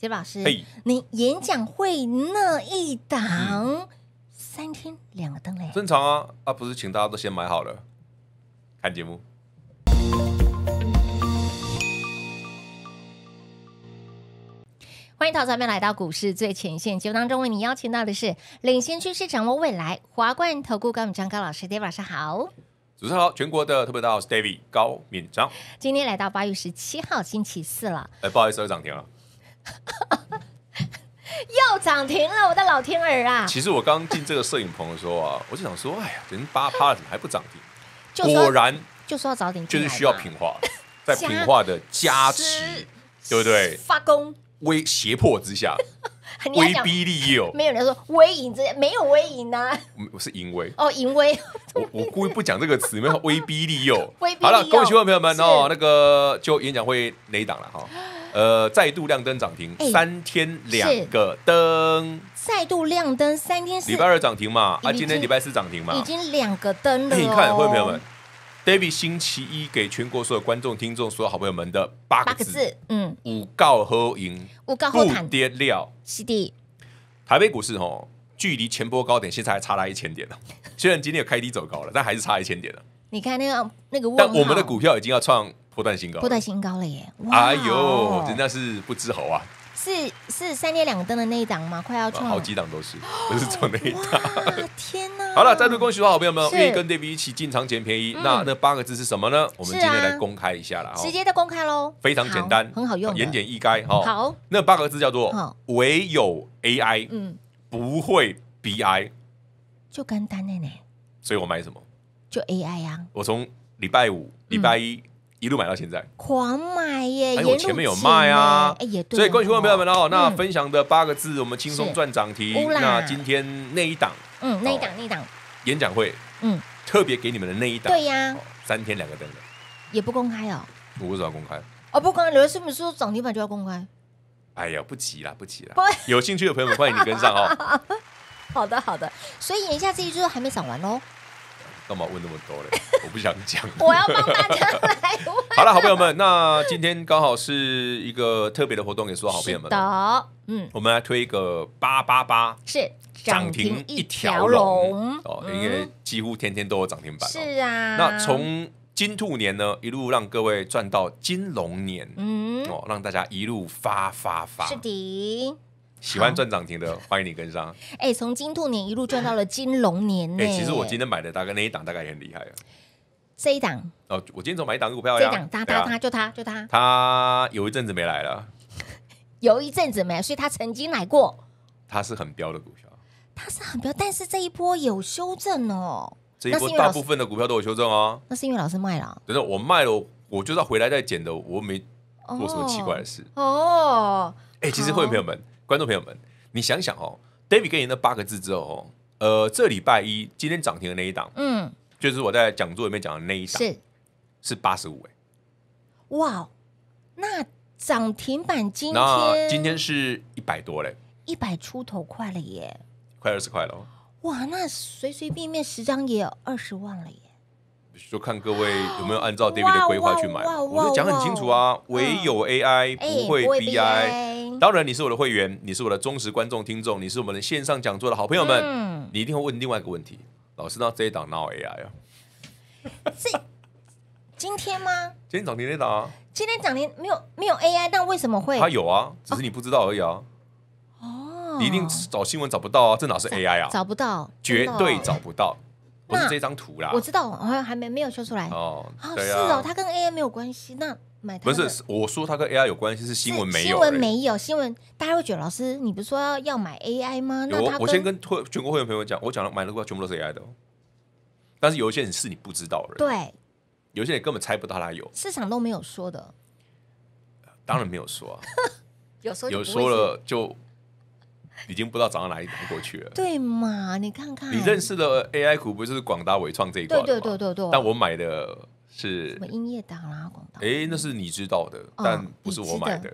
杰老师，你演讲会那一档三天两个灯嘞，正常啊啊！不是，请大家都先买好了看节目。欢迎桃子们来到股市最前线节目当中，为你邀请到的是领先趋势、掌握未来华冠投顾高敏章高老师，家晚上好，主持人好，全国的特别大是 David 高敏章，今天来到八月十七号星期四了，哎，不好意思，又涨停了。又 涨停了，我的老天儿啊！其实我刚进这个摄影棚的时候啊，我就想说，哎呀，人八趴了怎么还不涨停？果然，就说要早点就是需要平化，在平化的加持，对不对？发功威胁迫之下，威逼利诱，没有人说威影子，没有威影啊，我是淫威哦，淫威。我我故意不讲这个词，没有威逼利诱。好了，恭喜各位朋友们哦，那个就演讲会一档了哈。呃，再度亮灯涨停，三天两个灯。再度亮灯三天，礼拜二涨停嘛？啊，今天礼拜四涨停嘛？已经两个灯了。你看，各位朋友们，David 星期一给全国所有观众、听众、所有好朋友们的八个字：嗯，五告喝赢，五告不谈跌料。是的，台北股市哦，距离前波高点现在还差了一千点呢。虽然今天有开低走高了，但还是差一千点了。你看那个那个，但我们的股票已经要创。破断新高，破断新高了耶！哎呦，人家是不知好啊！是是三天两灯的那一档吗？快要创好几档都是，都是创那一档。天哪！好了，再度恭喜我好朋友们，愿意跟 David 一起进场捡便宜。那那八个字是什么呢？我们今天来公开一下了，直接的公开喽。非常简单，很好用，言简意赅哈。好，那八个字叫做唯有 AI，嗯，不会 BI，就单单的呢。所以我买什么？就 AI 啊！我从礼拜五、礼拜一。一路买到现在，狂买耶！哎，我前面有卖啊，哎也对。所以，关心的朋友们哦，那分享的八个字，我们轻松赚涨停。那今天那一档，嗯，那一档，那一档演讲会，嗯，特别给你们的那一档，对呀，三天两个灯的，也不公开哦，我什么要公开，哦，不公开，刘师傅说涨停板就要公开？哎呀，不急啦，不急啦，有兴趣的朋友们，欢迎你跟上哦。好的，好的，所以眼下这一就还没涨完喽。干嘛问那么多嘞？我不想讲。我要帮大家来问。好了，好朋友们，那今天刚好是一个特别的活动，是说好朋友们。嗯，我们来推一个八八八，是涨停一条龙哦，因为几乎天天都有涨停板。是啊，那从金兔年呢，一路让各位赚到金龙年，嗯，哦，让大家一路发发发，是的。喜欢赚涨停的，欢迎你跟上。哎，从金兔年一路赚到了金龙年呢。哎，其实我今天买的大概那一档大概也很厉害啊。这一档哦，我今天从买档股票，这一档他他他就他就他他有一阵子没来了，有一阵子没，所以他曾经来过。他是很彪的股票，他是很彪，但是这一波有修正哦。这一波大部分的股票都有修正哦。那是因为老师卖了。等等，我卖了，我就是要回来再捡的，我没做什么奇怪的事。哦，哎，其实会位朋友们。观众朋友们，你想想哦，David 给你那八个字之后哦，呃，这礼拜一今天涨停的那一档，嗯，就是我在讲座里面讲的那一档，是是八十五哎，哇，那涨停板今天今天是一百多嘞，一百出头快了耶，快二十块了，哇，那随随便便十张也有二十万了耶，就看各位有没有按照 David 的规划去买，我就讲很清楚啊，唯有 AI 不会 BI。当然，你是我的会员，你是我的忠实观众、听众，你是我们的线上讲座的好朋友们。嗯，你一定会问另外一个问题：老师，那这一档闹 AI 啊？这今天吗？今天涨停那档。今天涨停没有没有 AI，但为什么会？它有啊，只是你不知道而已啊。哦，你一定找新闻找不到啊，这哪是 AI 啊？找不到，绝对找不到。不是这张图啦，我知道，好像还没没有修出来。哦，对啊，是哦，它跟 AI 没有关系。那。不是我说，它跟 AI 有关系是新闻没有，新闻没有，新闻大家会觉得老师，你不是说要买 AI 吗？那我我先跟会全国会员朋友讲，我讲了买的话全部都是 AI 的，但是有一些人是你不知道的，对，有些人根本猜不到他有市场都没有说的，当然没有说，有说有说了就已经不知道涨到哪里过去了，对嘛？你看看，你认识的 AI 股不是广大伟创这一块，对对对对对，但我买的。是。什么音乐的啦，广大哎，那是你知道的，但不是我买的。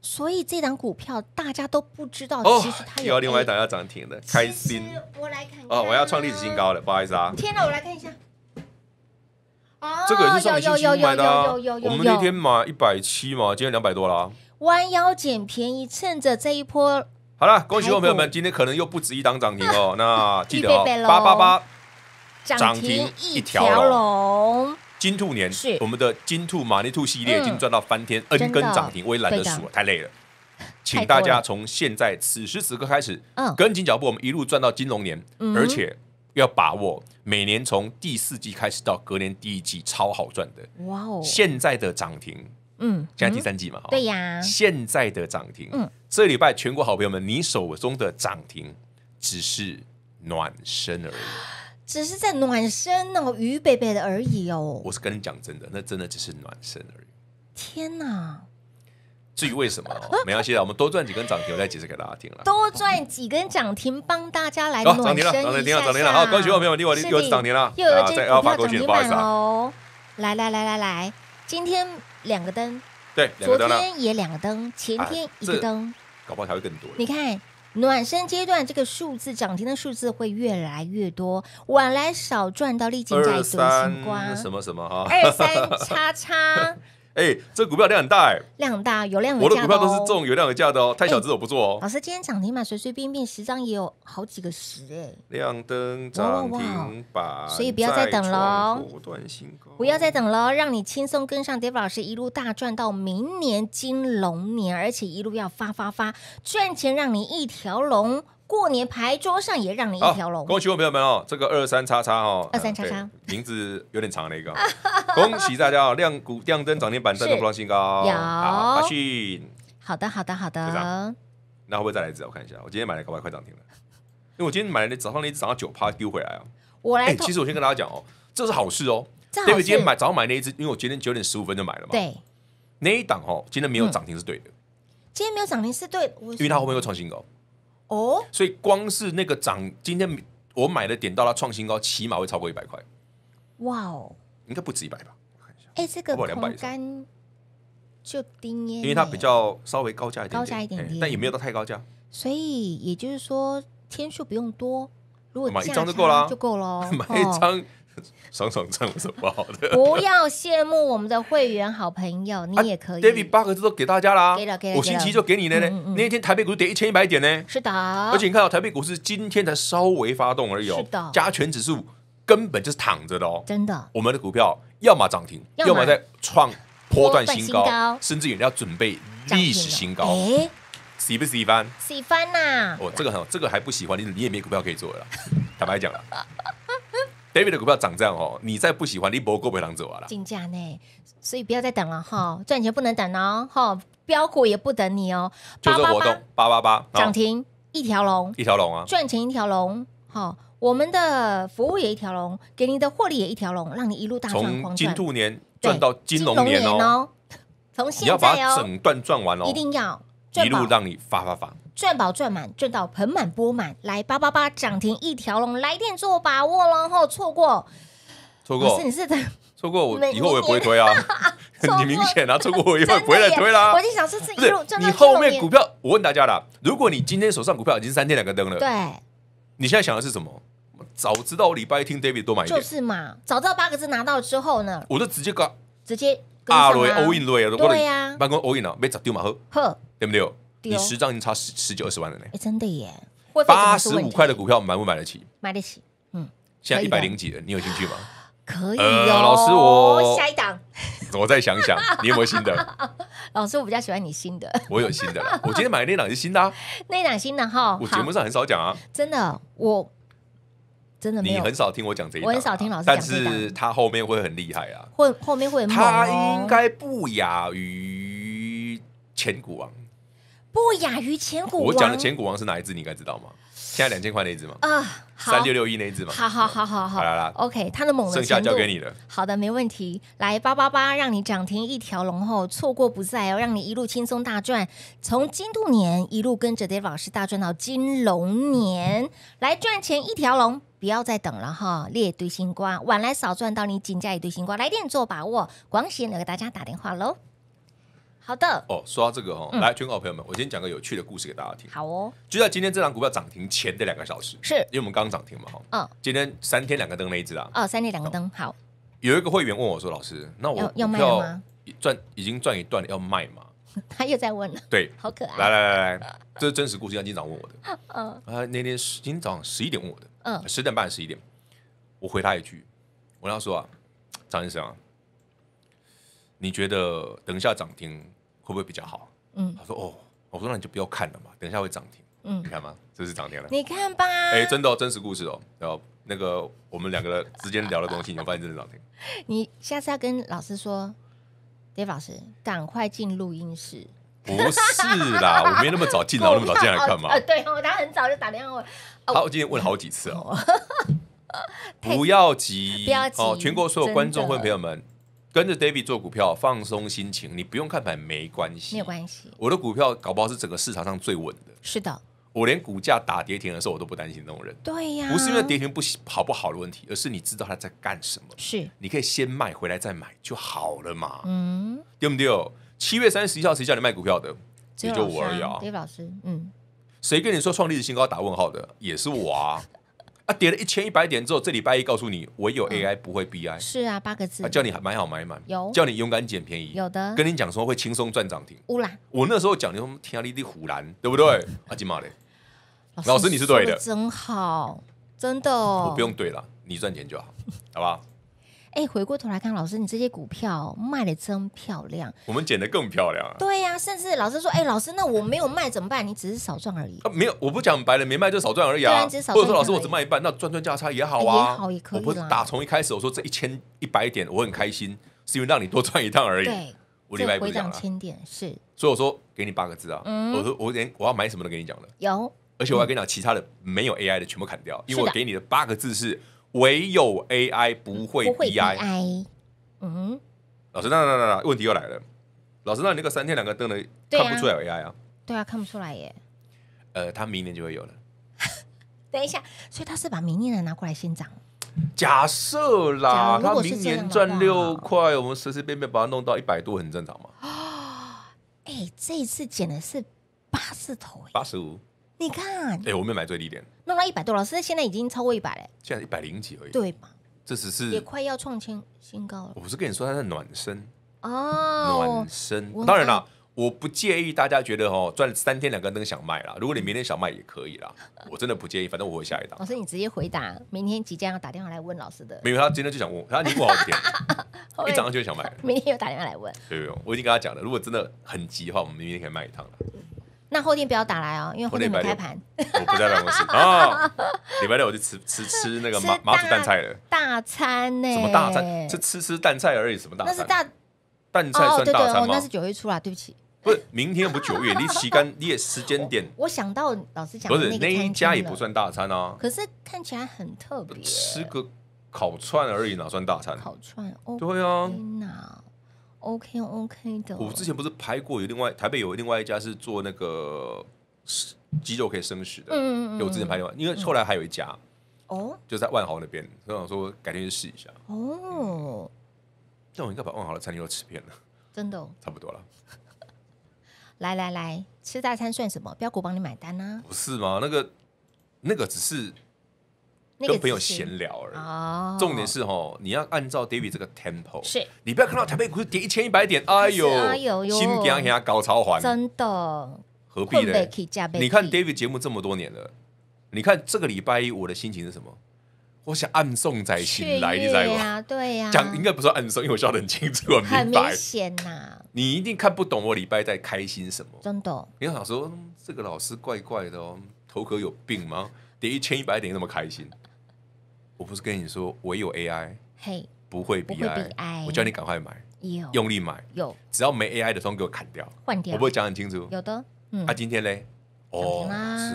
所以这档股票大家都不知道，其实它有另外一档要涨停的，开心。我来看。哦，我要创历史新高了，不好意思啊。天哪，我来看一下。哦，这个也是双击出卖的啊！有有有有。我们那天买一百七嘛，今天两百多了。弯腰捡便宜，趁着这一波。好了，恭喜我朋友们，今天可能又不止一档涨停哦。那记得八八八涨停一条龙。金兔年，我们的金兔马尼兔系列已经赚到翻天，N 根涨停，我也懒得数，太累了。请大家从现在此时此刻开始，跟紧脚步，我们一路赚到金龙年，而且要把握每年从第四季开始到隔年第一季超好赚的。哇哦！现在的涨停，嗯，现在第三季嘛，对呀，现在的涨停，嗯，这礼拜全国好朋友们，你手中的涨停只是暖身而已。只是在暖身哦，鱼贝贝的而已哦。我是跟你讲真的，那真的只是暖身而已。天哪！至于为什么？没关系啊，我们多赚几根涨停，我再解释给大家听了。多赚几根涨停，帮大家来暖身一下。涨停了，涨停了，涨停了！好，恭喜我没问我又有涨停了，又要再突破涨停板哦。来来来来来，今天两个灯，对，昨天也两个灯，前天一个灯，搞不好还会更多。你看。暖身阶段，这个数字涨停的数字会越来越多，晚来少赚到，历经再多星光。什么什么哈？二三叉叉。哎，这股票量很大哎，量大有量有价哦。我的股票都是重有量有价的哦，太小只我不做哦。老师今天涨停板随随便便十张也有好几个十哎。亮灯涨停板，所以不要再等喽，不要再等喽，让你轻松跟上 David 老师一路大赚到明年金龙年，而且一路要发发发赚钱，让你一条龙。过年牌桌上也让你一条龙，恭喜我朋友们哦！这个二三叉叉哦，二三叉叉名字有点长那个。恭喜大家哦！亮股亮灯涨停板再的破创新高。有，阿讯。好的，好的，好的。那会不会再来一只？我看一下，我今天买了一个，快涨停了。因为我今天买了早上那只，涨到九趴丢回来啊。我来，其实我先跟大家讲哦，这是好事哦。对不？今天买早买那一只，因为我今天九点十五分就买了嘛。对。那一档哦，今天没有涨停是对的。今天没有涨停是对，因为它后面又创新高。哦，所以光是那个涨，今天我买的点到了创新高，起码会超过一百块。哇哦，应该不止一百吧？我看一下，哎，这个恐干就丁耶，因为它比较稍微高价一点，高价一点点，但也没有到太高价。所以也就是说，天数不用多，如果买一张就够了，就够了，买一张。爽爽赚有什么好的？不要羡慕我们的会员好朋友，你也可以。David 八个字都给大家啦，给了，给了。我星期就给你了呢。那一天，台北股市跌一千一百点呢。是的。而且你看到台北股市今天才稍微发动而已。是的。加权指数根本就是躺着的哦。真的。我们的股票要么涨停，要么在创波段新高，甚至有人要准备历史新高。喜不喜翻？喜欢呐！哦，这个好，这个还不喜欢你，你也没股票可以做了。坦白讲了。雷威的股票涨这样哦，你再不喜欢，你不够过不了走啊。了。竞价呢，所以不要再等了哈，赚钱不能等哦哈，标股也不等你哦。八八八，八八八，涨停一条龙，一条龙啊，赚钱一条龙。哈。我们的服务也一条龙，给你的获利也一条龙，让你一路大赚。从金兔年赚到金龙年哦，从你要把整段赚完哦，一定要一路让你发发发。赚宝赚满，赚到盆满钵满，来八八八涨停一条龙来电做把握喽！哈，错过错过，是你是的，错过我 以后我也不会推啊，你明显啊，错过我以后不会再推啦。我就想，是不是你后面股票？我问大家了，如果你今天手上股票已经三天两个灯了，对，你现在想的是什么？早知道我礼拜一听 David 多买一点，就是嘛。早知道八个字拿到之后呢，我就直接搞，直接啊，对，O in 对呀，办公 O in 啊，没砸丢嘛，好，对不对？你十张已经差十十九二十万了呢！真的耶，八十五块的股票买不买得起？买得起，嗯。现在一百零几了，你有兴趣吗？可以哟，老师我下一档，我再想想，你有没新的？老师我比较喜欢你新的，我有新的，我今天买那档是新的啊，那档新的哈。我节目上很少讲啊，真的，我真的你很少听我讲这一，我很少听老师，但是他后面会很厉害啊，会后面会，他应该不亚于千古王。不亚于千古。我讲的千古王是哪一只？你应该知道吗？现在两千块那一只吗？啊，三六六一那一只吗？好好好好好，来啦，OK，他的猛龙，剩下交给你了。好的，没问题。来八八八，让你涨停一条龙，后错过不再哦，让你一路轻松大赚，从金兔年一路跟着 Dave 老师大赚到金龙年，来赚钱一条龙，不要再等了哈！列堆新瓜，晚来少赚到你金价一堆新瓜，来电做把握，广贤来给大家打电话喽。好的哦，说到这个哈，来，全国朋友们，我今天讲个有趣的故事给大家听。好哦，就在今天这档股票涨停前的两个小时，是，因为我们刚涨停嘛，哈，嗯，今天三天两个灯那一支啊，哦，三天两个灯，好，有一个会员问我说：“老师，那我要要卖吗？赚已经赚一段了，要卖吗？” 他又在问了，对，好可爱。来来来来，这是真实故事，他经常问我的，嗯，啊，那天十今天早上十一点问我的，嗯，十点半十一点，我回他一句，我跟他说啊，张先生啊，你觉得等一下涨停？会不会比较好？嗯，他说哦，我说那你就不要看了嘛，等一下会涨停。嗯，你看吗？这是涨停了。你看吧。哎，真的，真实故事哦。然后那个我们两个之间聊的东西，你会发现真的涨停。你下次要跟老师说，e 老师，赶快进录音室。不是啦，我没那么早进，我那么早进来干嘛？对，他很早就打电话我。好，我今天问好几次哦。不要急，不要急哦，全国所有观众朋友们。跟着 David 做股票，放松心情，你不用看盘没关系。没有关系。我的股票搞不好是整个市场上最稳的。是的。我连股价打跌停的时候，我都不担心那种人。对呀。不是因为跌停不好不好的问题，而是你知道他在干什么。是。你可以先卖回来再买就好了嘛。嗯。对不对？七月三十一号谁叫你卖股票的？也就我而已啊。David 老师，嗯。谁跟你说创历史新高打问号的？也是我啊。啊，跌了一千一百点之后，这礼拜一告诉你，唯有 AI 不会 BI，是啊，八个字，啊、叫你买好买满，有，叫你勇敢捡便宜，有的，跟你讲说会轻松赚涨停，乌兰，我那时候讲你说啊，你 d 虎兰，对不对？阿金马嘞，老师你是对的，真好，真的，我不用对了，你赚钱就好，好不好？哎，回过头来看，老师，你这些股票卖的真漂亮。我们剪的更漂亮。啊。对呀，甚至老师说，哎，老师，那我没有卖怎么办？你只是少赚而已。没有，我不讲白了，没卖就少赚而已。啊。只少赚，或者说老师我只卖一半，那赚赚价差也好啊。也好也可以。我不打从一开始我说这一千一百点我很开心，是因为让你多赚一趟而已。对，我礼拜一讲千点是。所以我说给你八个字啊，我说我连我要买什么都给你讲了。有。而且我要跟你讲，其他的没有 AI 的全部砍掉，因为我给你的八个字是。唯有 AI 不会，b AI，嗯，老师，那那那问题又来了，老师，那你那个三天两个灯的看不出来 AI 啊？对啊，看不出来耶。呃，他明年就会有了。等一下，所以他是把明年的拿过来先涨？假设啦，他明年赚六块，我们随随便便把它弄到一百多，很正常嘛。啊，哎，这一次减的是八字头。八十五。你看，哎，我没有买最低点，弄到一百多。老师，现在已经超过一百了，现在一百零几而已，对吧？这只是也快要创新新高了。我不是跟你说它在暖身哦，暖身。当然了，我不介意大家觉得哦，赚三天两根灯想卖了。如果你明天想卖也可以啦，我真的不介意，反正我会下一档。老师，你直接回答，明天即将要打电话来问老师的。没有，他今天就想问，他你不好骗，一早上就想买，明天又打电话来问。不有，我已经跟他讲了，如果真的很急的话，我们明天可以卖一趟了。那后天不要打来哦，因为后天礼拜六，我不在办公室啊。礼拜六我就吃吃吃那个麻麻薯蛋菜了，大餐呢？什么大餐？是吃吃蛋菜而已，什么大？那是大蛋菜算大餐吗？那是九月初啊，对不起，不是明天不九月，你起干 你也时间点。我想到老师讲，不是那一家也不算大餐啊。可是看起来很特别，吃个烤串而已哪算大餐？烤串哦，对啊。OK OK 的。我之前不是拍过有另外台北有另外一家是做那个肌肉可以生食的，嗯嗯嗯我之前拍另外，因为后来还有一家，哦，就在万豪那边，我想说改天去试一下。哦，但我应该把万豪的餐厅都吃遍了，真的，差不多了。来来来，吃大餐算什么？标谷帮你买单呢。不是吗？那个那个只是。跟朋友闲聊而已。哦。重点是哦，你要按照 David 这个 tempo。是。你不要看到台北股市跌一千一百点，哎呦，心肝肝高潮环。真的。何必呢？你看 David 节目这么多年了，你看这个礼拜一我的心情是什么？我想暗送在心来，你知道吗？对呀。讲应该不是暗送，因为我笑得很清楚，很明显呐。你一定看不懂我礼拜在开心什么。真的。你想说这个老师怪怪的哦，头壳有病吗？跌一千一百点那么开心？我不是跟你说，唯有 AI，嘿，不会，不会 AI，我叫你赶快买，有，用力买，有，只要没 AI 的，都给我砍掉，换掉，我不会讲很清楚，有的，嗯，那今天嘞，哦，是，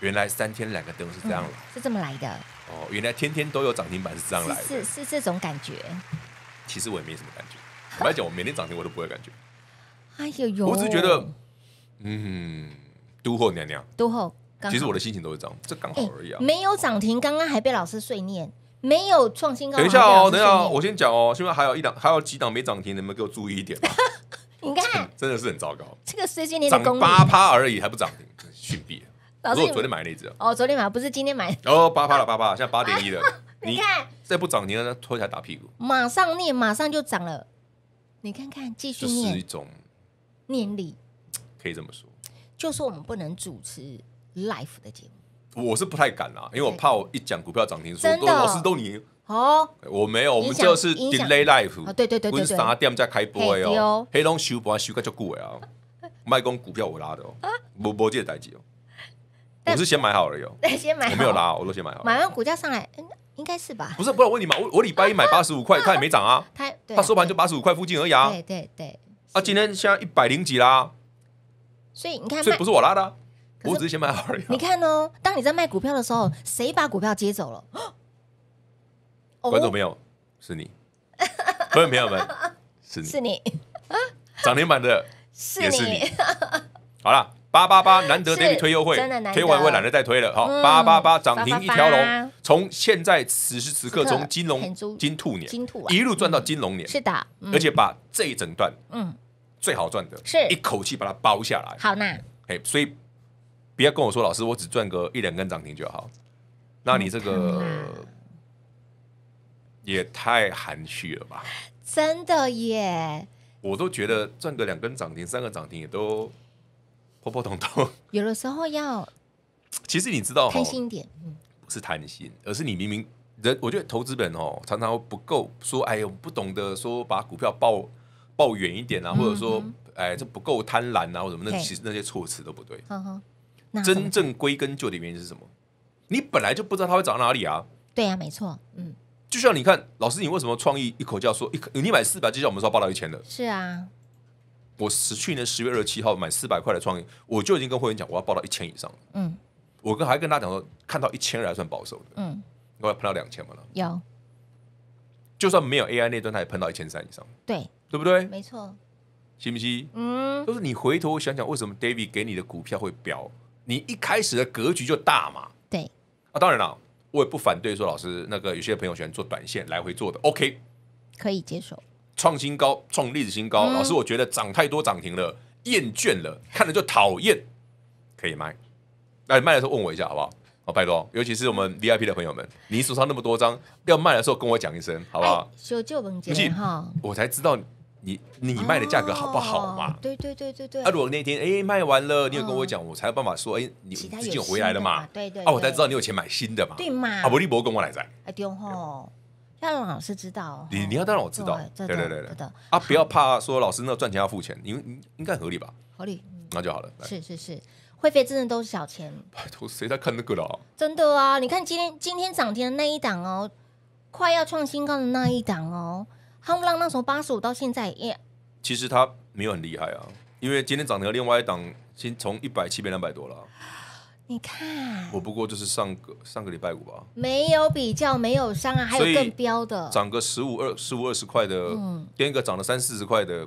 原来三天两个灯是这样了，是这么来的，哦，原来天天都有涨停板是这样来，的，是是这种感觉，其实我也没什么感觉，我要讲，我每天涨停我都不会感觉，哎呦，我只是觉得，嗯，都后娘娘，都后。其实我的心情都是这样，这刚好而已啊。没有涨停，刚刚还被老师碎念，没有创新高。等一下哦，等一下，我先讲哦，现在还有一档，还有几档没涨停，能不能给我注意一点？你看，真的是很糟糕。这个碎碎念涨八趴而已，还不涨停，逊毙。老师，我昨天买那一只哦，昨天买不是今天买哦，八趴了，八趴，现在八点一了。你看，再不涨停，拖起来打屁股。马上念，马上就涨了。你看看，继续念，一种念力，可以这么说，就是我们不能主持。Life 的节目，我是不太敢啦，因为我怕我一讲股票涨停，说老师都你哦。我没有，我们就是 Delay Life，对对对，我是三点再开播的哦。黑龙修收盘修个足贵啊，卖讲股票我拉的哦，没 没这代志哦。我是先买好了哟，先买，我没有拉，我都先买好。买完股票上来，嗯，应该是吧？不是，不是我问你嘛，我我礼拜一买 八十五块，它也没涨啊。它它收盘就八十五块附近而已啊。对对对。啊，今天现在一百零几啦。所以你看，所以不是我拉的。我只是先好而已。你看哦，当你在卖股票的时候，谁把股票接走了？观众朋友，是你。观众朋友们，是你是你。涨停板的，也是你。好了，八八八，难得等你推优惠，推完我也懒得再推了。好，八八八，涨停一条龙，从现在此时此刻，从金龙金兔年，金兔一路赚到金龙年，是的，而且把这一整段，嗯，最好赚的，是一口气把它包下来。好那。嘿，所以。不要跟我说，老师，我只赚个一两根涨停就好，那你这个也太含蓄了吧？真的耶！我都觉得赚个两根涨停、三个涨停也都破破洞洞。有的时候要，其实你知道，贪心一点不是贪心，而是你明明人，我觉得投资人哦常常不够说，哎呦，不懂得说把股票抱抱远一点啊，或者说，哎，这不够贪婪啊，或什么？那其实那些措辞都不对。真正归根究底原因是什么？你本来就不知道它会涨到哪里啊！对呀，没错，嗯。就像你看，老师，你为什么创意一口叫说，一你买四百，就像我们说报到一千的，是啊。我是去年十月二十七号买四百块的创意，我就已经跟会员讲，我要报到一千以上。嗯，我跟还跟他讲说，看到一千还算保守的，嗯。我要喷到两千嘛了，有。就算没有 AI 那段，他也喷到一千三以上，对，对不对？没错，信不信？嗯，就是你回头想想，为什么 David 给你的股票会飙？你一开始的格局就大嘛？对啊，当然了，我也不反对说老师那个有些朋友喜欢做短线来回做的，OK，可以接受。创新高，创历史新高，老师我觉得涨太多涨停了，厌倦了，看着就讨厌，可以卖。你卖的时候问我一下好不好？好，拜托，尤其是我们 VIP 的朋友们，你手上那么多张要卖的时候跟我讲一声好不好？小舅文杰，哈，我才知道。你你卖的价格好不好嘛？对对对对对。啊，如果那天哎卖完了，你有跟我讲，我才有办法说哎，你资金回来了嘛？对对。啊，我才知道你有钱买新的嘛。对嘛。阿你不会跟我来在。哎，对哦，要让老师知道。你你要当然我知道，对对对对的。啊，不要怕说老师那赚钱要付钱，因为应该合理吧？合理。那就好了。是是是，会费真的都是小钱。谁在看那个了？真的啊，你看今天今天涨停的那一档哦，快要创新高的那一档哦。康乐那时候八十五到现在耶。其实他没有很厉害啊，因为今天涨了另外一档，先从一百七变两百多了。你看，我不过就是上个上个礼拜五吧，没有比较，没有伤啊，还有更标的，涨个十五二十五二十块的，嗯，另一个涨了三四十块的，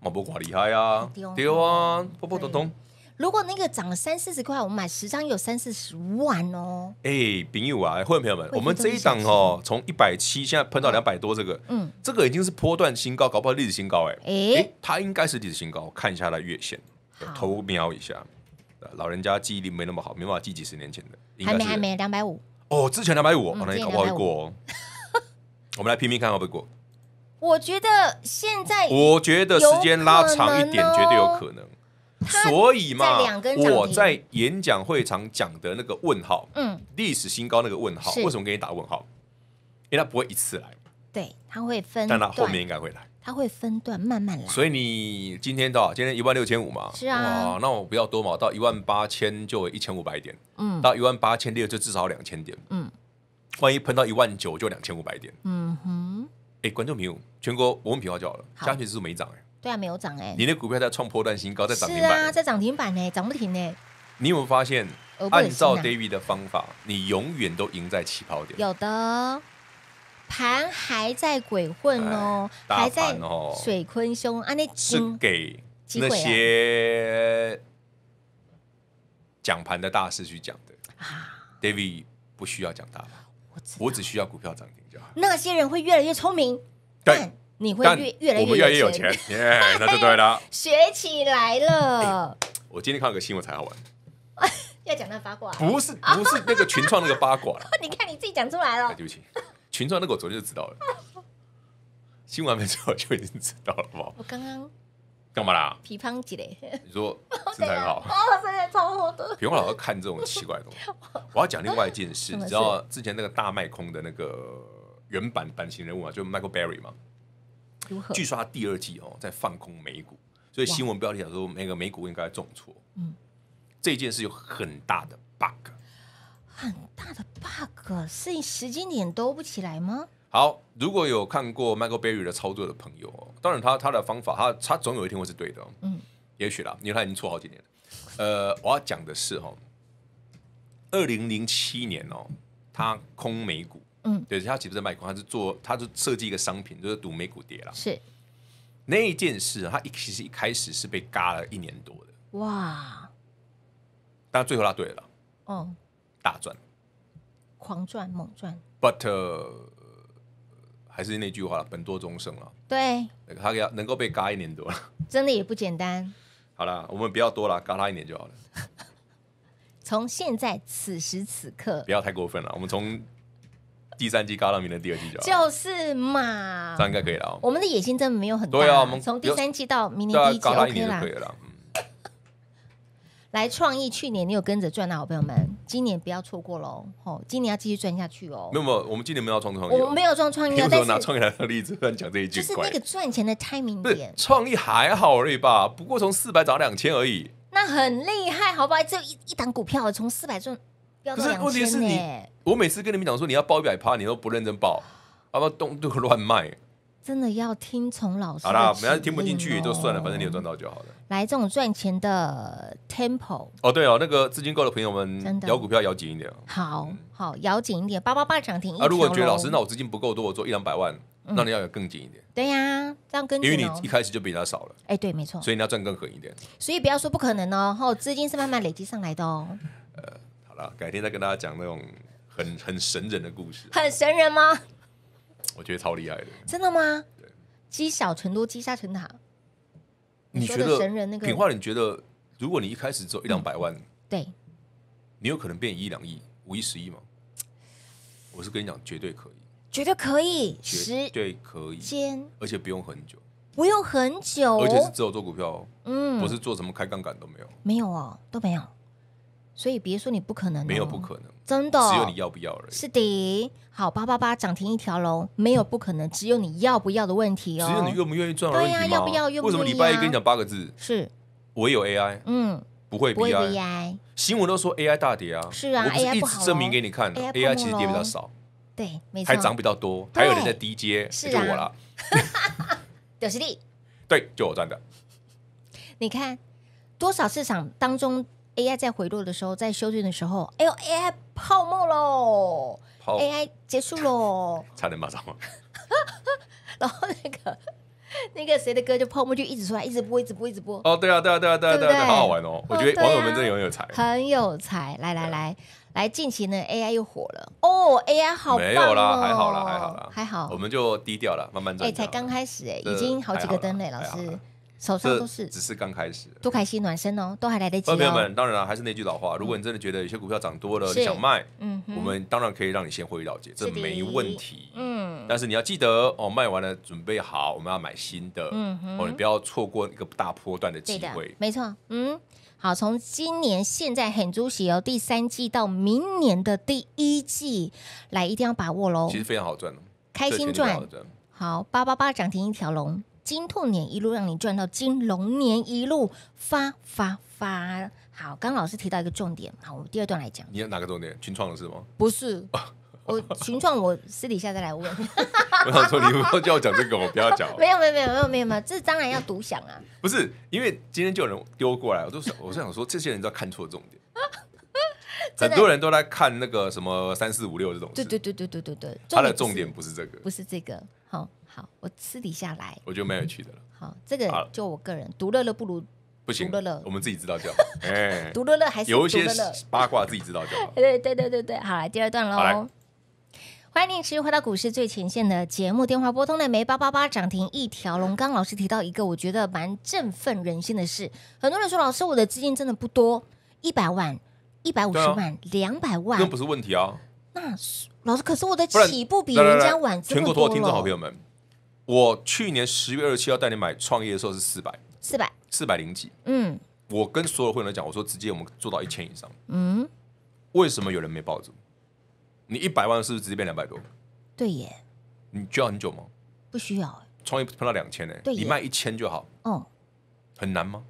毛不寡厉害啊，丢啊，波波咚咚。如果那个涨了三四十块，我们买十张有三四十万哦。哎，朋友啊，欢迎朋友们。我们这一档哦，从一百七现在喷到两百多，这个嗯，这个已经是波段新高，搞不好历史新高哎哎，它应该是历史新高，看一下来月线，偷瞄一下。老人家记忆力没那么好，没办法记几十年前的，还没还没两百五哦，之前两百五，可能搞不好会过。我们来拼命看不会过。我觉得现在，我觉得时间拉长一点，绝对有可能。所以嘛，我在演讲会场讲的那个问号，嗯，历史新高那个问号，为什么给你打问号？因为他不会一次来，对，他会分，但他后面应该会来，他会分段慢慢来。所以你今天多少？今天一万六千五嘛，是啊，那我不要多嘛，到一万八千就一千五百点，嗯，到一万八千六就至少两千点，嗯，万一喷到一万九就两千五百点，嗯哼，哎，观众朋友，全国我们平话就好了，加权指数没涨哎。对啊，没有涨哎！你的股票在创破断新高，在涨停板啊，在涨停板呢，涨不停呢。你有没有发现，按照 David 的方法，你永远都赢在起跑点。有的盘还在鬼混哦，还在水坤兄啊，那是给那些讲盘的大师去讲的啊。David 不需要讲大盘，我我只需要股票涨停就好。那些人会越来越聪明。对。你会越越来越有钱，耶、那就对了。学起来了。我今天看了个新闻才好玩，要讲那八卦，不是不是那个群创那个八卦 你看你自己讲出来了，对不起，群创那个我昨天就知道了。新闻还没出来就已经知道了，好不好？我刚刚干嘛啦？皮胖起来，你说身很好。哇材超好的。皮胖老是看这种奇怪的东西。我要讲另外一件事，你知道之前那个大麦空的那个原版版型人物嘛，就 Michael Berry 嘛。据说他第二季哦，在放空美股，所以新闻标题讲说那个美股应该重挫。嗯，这件事有很大的 bug，很大的 bug 是时间点都不起来吗？好，如果有看过 Michael Berry 的操作的朋友哦，当然他他的方法，他他总有一天会是对的。嗯，也许啦，因为他已经错好几年了。呃，我要讲的是哈，二零零七年哦，他空美股。嗯，对，他岂不是卖空？他是做，他是设计一个商品，就是赌美股跌了。是那一件事，他一其实一开始是被嘎了一年多的。哇！但最后他对了。哦。大赚。狂赚，猛赚。But 还是那句话，本多终生了。对，他要能够被嘎一年多了，真的也不简单。好了，我们不要多了，嘎他一年就好了。从现在此时此刻。不要太过分了，我们从。第三季高到明年第二季就就是嘛，这应该可以了。我们的野心真的没有很大。对啊，从第三季到明年第一季 OK 了。来创意，去年你有跟着赚的好朋友们，今年不要错过喽！哦，今年要继续赚下去哦。没有没有，我们今年没有创创意，我没有创创意。你 拿创意来当例子，突然讲这一句，就是那个赚钱的 timing。点。创意还好而已吧？不过从四百涨两千而已，那很厉害，好不好？只有一一档股票从四百赚。可是问题是你，我每次跟你们讲说你要报一百趴，你都不认真报，要不动都乱卖。真的要听从老师。好啦，我们听不进去也就算了，反正你有赚到就好了。来这种赚钱的 temple。哦对哦，那个资金够的朋友们，真的摇股票摇紧一点。好好摇紧一点，八八八涨停。啊，如果觉得老师，那我资金不够多，我做一两百万，那你要有更紧一点。对呀，这样更因为你一开始就比他少了。哎，对，没错。所以你要赚更狠一点。所以不要说不可能哦，后资金是慢慢累积上来的哦。呃。改天再跟大家讲那种很很神人的故事。很神人吗？我觉得超厉害的。真的吗？对，积少成多，积沙成塔。你觉得神人那个品化？你觉得如果你一开始只有一两百万，对，你有可能变一两亿、五亿、十亿吗？我是跟你讲，绝对可以，绝对可以，十对可以，而且不用很久，不用很久，而且是只有做股票，嗯，不是做什么开杠杆都没有，没有哦，都没有。所以别说你不可能，没有不可能，真的，只有你要不要而已。是的，好八八八涨停一条龙，没有不可能，只有你要不要的问题哦。只有你愿不愿意赚而已呀，要不要？为什么礼拜一跟你讲八个字？是我有 AI，嗯，不会，不会 AI。新闻都说 AI 大跌啊，是啊，AI 不好，证明给你看，AI 其实跌比较少，对，没错，还涨比较多。还有人在 DJ，是我了，屌兄弟，对，就我赚的。你看多少市场当中？AI 在回落的时候，在修正的时候，哎呦，AI 泡沫喽，AI 结束喽，差点骂脏话。然后那个那个谁的歌就泡沫就一直出来，一直播，一直播，一直播。哦，对啊，对啊，对啊，对啊，对啊，好好玩哦！我觉得网友们真的很有才，很有才。来来来来，近期呢，AI 又火了。哦，AI 好，没有啦，还好了，还好了，还好。我们就低调了，慢慢走。哎，才刚开始哎，已经好几个灯嘞，老师。手上都是只是刚开始，多开心暖身哦，都还来得及哦。朋友们，当然了，还是那句老话，如果你真的觉得有些股票涨多了，想卖，嗯，我们当然可以让你先获利了结，这没问题，嗯。但是你要记得哦，卖完了准备好，我们要买新的，嗯，哦，你不要错过一个大波段的机会，没错，嗯。好，从今年现在很猪喜哦第三季到明年的第一季，来一定要把握喽。其实非常好赚哦，开心赚，好八八八涨停一条龙。金兔年一路让你赚到金龙年一路发发发！好，刚老师提到一个重点，好，我们第二段来讲。你要哪个重点？群创的是吗？不是，我 群创，我私底下再来问。我想说，你不叫我讲这个，我不要讲。没有没有没有没有没有没有，这当然要独享啊。不是，因为今天就有人丢过来，我就想，我是想说，这些人都看错重点。很多人都在看那个什么三四五六这种。对对对对对对对。他的重点不是这个。不是这个，好。好，我私底下来，我觉得蛮有趣的了。好，这个就我个人，独乐乐不如不行，独乐乐，我们自己知道就好。哎，独乐乐还是有一些八卦自己知道就好。对对对对对，好，来第二段喽。欢迎您持续回到股市最前线的节目，电话拨通了，梅八八八涨停一条龙。刚老师提到一个我觉得蛮振奋人心的事，很多人说老师，我的资金真的不多，一百万、一百五十万、两百万，那不是问题啊。那是老师，可是我的起步比人家晚，全国多的听众好朋友们。我去年十月二十七号带你买创业的时候是四百，四百四百零几。嗯，我跟所有会员讲，我说直接我们做到一千以上。嗯，为什么有人没抱住？你一百万是不是直接变两百多？对耶。你需要很久吗？不需要。创业碰到两千呢？你卖一千就好。哦。很难吗？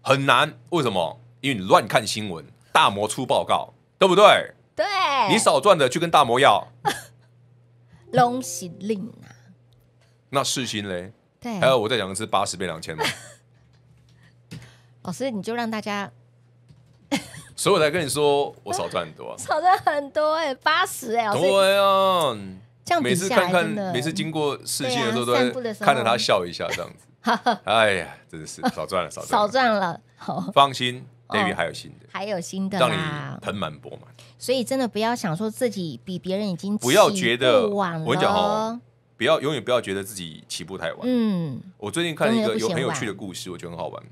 很难。为什么？因为你乱看新闻，大魔出报告，对不对？对。你少赚的去跟大魔要。龙司令啊！那世新嘞，对，还有我再讲一次，八十倍两千嘛。老 师你就让大家，所以我才跟你说我少赚很多，少赚很多哎，八十哎，这样，每次看看，每次经过世新的时候，都看着他笑一下这样子，哎呀，真的是少赚了，少赚少赚了，放心，那边还有新的，还有新的，让你盆满钵满，所以真的不要想说自己比别人已经不要觉得晚了。不要永远不要觉得自己起步太晚。嗯，我最近看了一个有很有趣的故事，我觉得很好玩。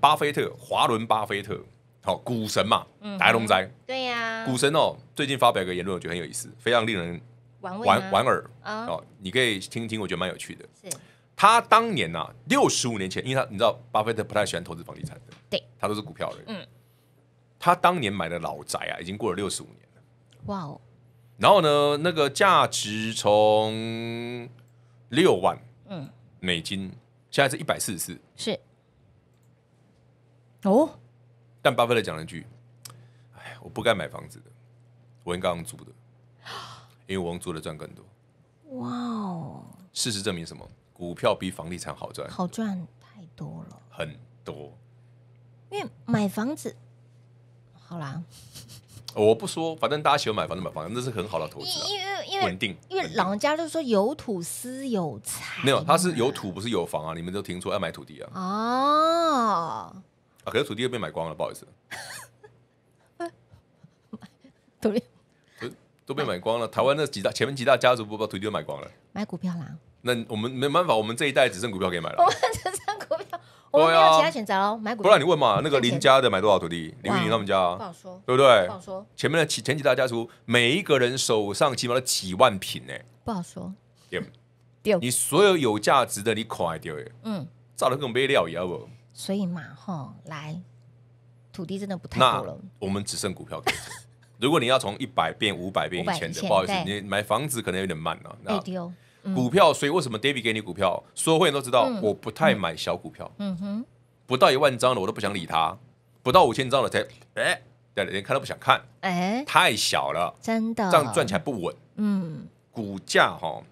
巴菲特，华伦巴菲特，好股神嘛，台龙仔。对呀，股神哦，最近发表一个言论，我觉得很有意思，非常令人玩玩玩耳啊！哦，你可以听听，我觉得蛮有趣的。是，他当年啊，六十五年前，因为他你知道，巴菲特不太喜欢投资房地产的，对，他都是股票人。嗯，他当年买的老宅啊，已经过了六十五年了。哇哦！然后呢？那个价值从六万，嗯，美金，现在是一百四十四，是，哦。但巴菲特讲了一句：“哎，我不该买房子的，我应该租的，因为我用租的赚更多。”哇哦！事实证明什么？股票比房地产好赚，好赚太多了，很多。因为买房子，好啦。我不说，反正大家喜欢买房子买房，那是很好的投资，因为因为稳定，因为老人家就说有土私有财。没有，他是有土不是有房啊！你们都听错，要买土地啊！啊，可是土地又被买光了，不好意思，土地都都被买光了。台湾那几大前面几大家族不把土地都买光了？买股票啦？那我们没办法，我们这一代只剩股票可以买了，我们只剩股票。对啊，其他选择买股票。不然你问嘛，那个林家的买多少土地？林玉林他们家不好说，对不对？不好说。前面的前几大家族，每一个人手上起码都几万平呢。不好说。丢，丢。你所有有价值的，你快丢。嗯，找得更没料要不？所以嘛，哈，来土地真的不太够了。我们只剩股票。如果你要从一百变五百变一千的，不好意思，你买房子可能有点慢了。哎股票，所以为什么 David 给你股票？所有会员都知道，我不太买小股票，嗯哼，不到一万张了，我都不想理他，不到五千张了，才哎，连看都不想看，哎，太小了，真的，这样赚起来不稳。嗯，股价哈，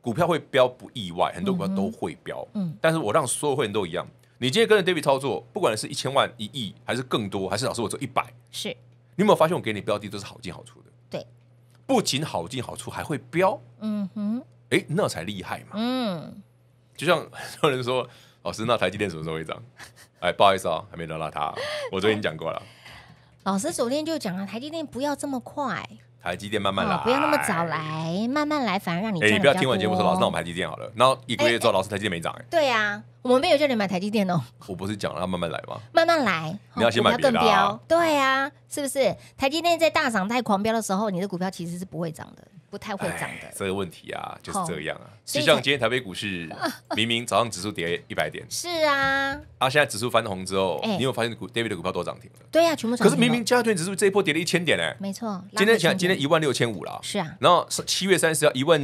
股票会飙不意外，很多股票都会飙。嗯，但是我让所有会员都一样，你今天跟着 David 操作，不管是一千万、一亿，还是更多，还是老师，我做一百，是，你有没有发现我给你标的都是好进好出的？对，不仅好进好出，还会飙。嗯哼。哎，那才厉害嘛！嗯，就像很多人说，老师，那台积电什么时候会涨？哎，不好意思哦，还没轮到他。我昨天讲过了。老师昨天就讲了，台积电不要这么快，台积电慢慢拉，不要那么早来，慢慢来反而让你。哎，不要听完节目说老师，那我台积电好了，然后一个月之后老师台积电没涨。对呀，我们没有叫你买台积电哦。我不是讲了，要慢慢来吗？慢慢来，你要先买个标对呀，是不是？台积电在大涨、太狂飙的时候，你的股票其实是不会涨的。不太会涨的这个问题啊，就是这样啊。就像今天台北股市 明明早上指数跌一百点，是啊，啊现在指数翻红之后，你有发现 David 的股票都涨停了？对呀，全部涨可是明明加权指数这一波跌了一千点呢？没错，今天前今天一万六千五了，是啊。然后七月三十号一万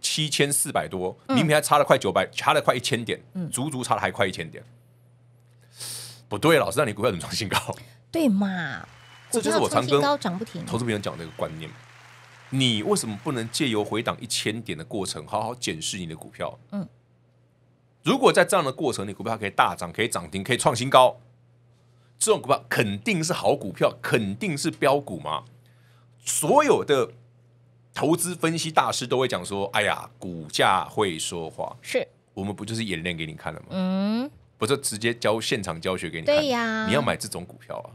七千四百多，明明还差了快九百，差了快一千点，足足差了还快一千点。不对，老师，那你股票怎么创新高？对嘛？这就是我常跟投资别人讲那个观念。你为什么不能借由回档一千点的过程，好好检视你的股票？嗯，如果在这样的过程，你股票可以大涨，可以涨停，可以创新高，这种股票肯定是好股票，肯定是标股嘛。所有的投资分析大师都会讲说：“哎呀，股价会说话。”是我们不就是演练给你看了吗？嗯，不是直接教现场教学给你看。对呀，你要买这种股票啊？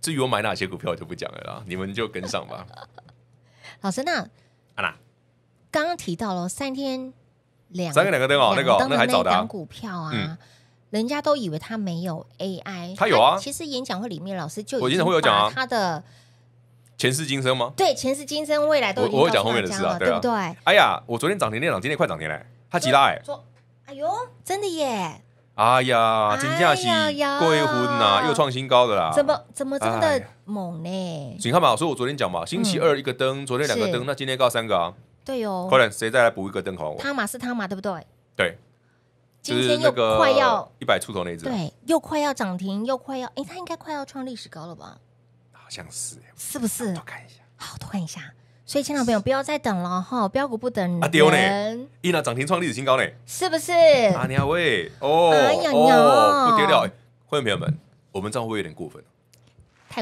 至于我买哪些股票，我就不讲了啦。你们就跟上吧。老师，那啊，刚刚提到了三天两三个两个灯哦，那个那还角的股票啊，人家都以为他没有 AI，他有啊。其实演讲会里面老师就我演讲会有讲啊，他的前世今生吗？对，前世今生未来都我会讲后面的事啊，对不对？哎呀，我昨天涨停，那涨今天快涨停嘞，他急了哎。说，哎呦，真的耶。哎呀，金价期贵婚呐，又创新高的啦！怎么怎么这么猛呢？请看嘛，所以我昨天讲嘛，星期二一个灯，昨天两个灯，那今天告三个啊！对哦，快点，谁再来补一个灯好？它嘛是它嘛，对不对？对，今天又快要一百出头那只，对，又快要涨停，又快要，哎，它应该快要创历史高了吧？好像是，是不是？多看一下，好，多看一下。所以，亲爱朋友不要再等了哈，标股不等人。啊丢呢！一拿涨停创历史新高呢，是不是？啊，你好喂，哦，哎呀牛，一丢掉。欢迎朋友们，我们这样会不会有点过分？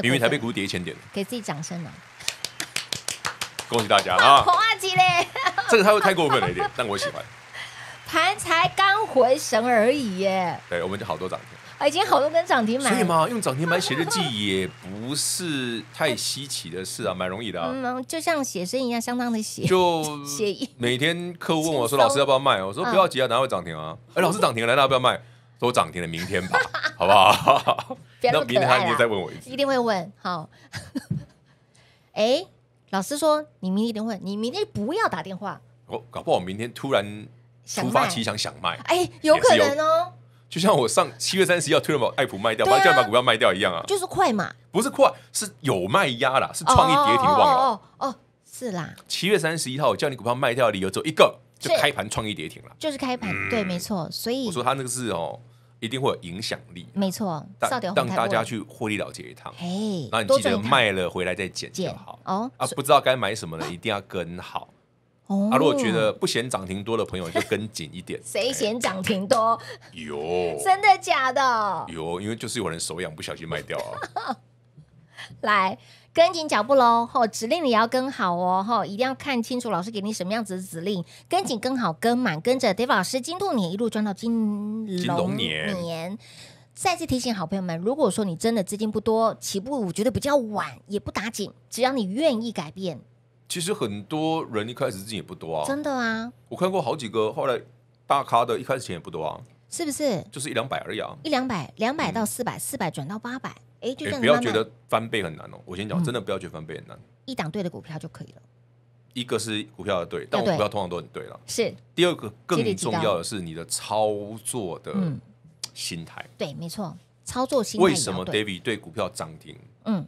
因为台北股跌一千点了，给自己掌声呢。恭喜大家啊！夸张了，这个稍微太过分了一点，但我喜欢。盘才刚回神而已耶。对我们就好多涨停。已经好多根涨停板。所以嘛，用涨停板写日记也不是太稀奇的事啊，蛮容易的啊。嗯，就像写生一样，相当的写。就 写每天客户问我说：“老师要不要卖？”我说：“不要急啊，哪会涨停啊？”哎，老师涨停了，那要不要卖？都涨停了，明天吧，好不好？那明天他一定再问我一次，一定会问。好，哎，老师说你明天一定会，你明天不要打电话。我搞不好明天突然突发奇想想卖，哎，有可能哦。就像我上七月三十一号推了把爱普卖掉，我叫你把股票卖掉一样啊，就是快嘛。不是快，是有卖压啦，是创意跌停板哦哦是啦。七月三十一号我叫你股票卖掉的理由只有一个，就开盘创意跌停了，就是开盘对，没错。所以我说他那个是哦，一定会有影响力，没错。让大家去获利了结一趟，嘿，那你记得卖了回来再减就好哦。啊，不知道该买什么呢？一定要跟好。啊，如果觉得不嫌涨停多的朋友，就跟紧一点。谁嫌涨停多？有真的假的？有，因为就是有人手痒，不小心卖掉啊。来，跟紧脚步喽！哈，指令你要跟好哦！哈，一定要看清楚老师给你什么样子的指令，跟紧、跟好、跟满，跟着 d a v e 老师金兔年一路赚到金龙年。再次提醒好朋友们，如果说你真的资金不多，起步我觉得比较晚也不打紧，只要你愿意改变。其实很多人一开始资金也不多啊，真的啊！我看过好几个，后来大咖的一开始钱也不多啊，是不是？就是一两百而已，啊，一两百，两百到四百，四百转到八百，哎，就这样。不要觉得翻倍很难哦！我先讲，真的不要觉得翻倍很难。一档对的股票就可以了，一个是股票的对，但我股票通常都很对了。是第二个，更重要的是你的操作的心态。对，没错，操作心态。为什么 David 对股票涨停？嗯，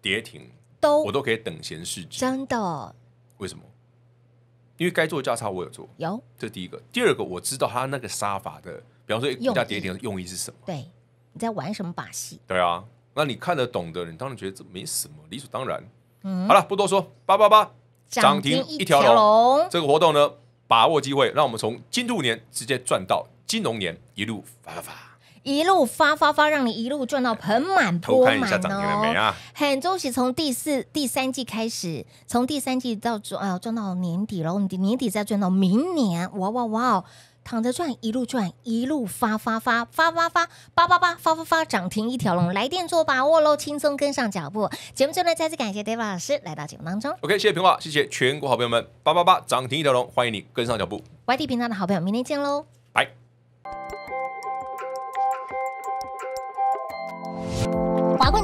跌停。都我都可以等闲视之，真的？为什么？因为该做价差我有做，有。这第一个，第二个我知道他那个杀法的，比方说用价跌一的用意是什么？对，你在玩什么把戏？对啊，那你看得懂的，你当然觉得这没什么，理所当然。嗯，好了，不多说，八八八涨停一条龙，这个活动呢，把握机会，让我们从金兔年直接赚到金龙年，一路发发。一路发发发，让你一路赚到盆满钵满哦！很恭喜，从第四、第三季开始，从第三季到赚，哎呦，赚到年底了，年底再赚到明年，哇哇哇！哦！躺着赚，一路赚，一路发发发发发发八八八，发发发涨停一条龙，来电做把握喽，轻松跟上脚步。节目最后呢，再次感谢 David 老师来到节目当中。OK，谢谢平话，谢谢全国好朋友们，八八八涨停一条龙，欢迎你跟上脚步。y t 频道的好朋友，明天见喽，拜。